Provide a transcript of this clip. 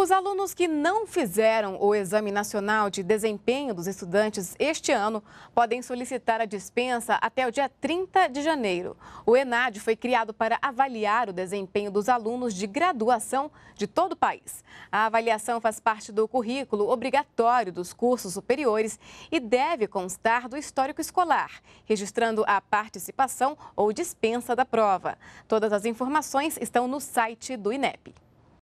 Os alunos que não fizeram o Exame Nacional de Desempenho dos Estudantes este ano podem solicitar a dispensa até o dia 30 de janeiro. O ENAD foi criado para avaliar o desempenho dos alunos de graduação de todo o país. A avaliação faz parte do currículo obrigatório dos cursos superiores e deve constar do histórico escolar, registrando a participação ou dispensa da prova. Todas as informações estão no site do INEP.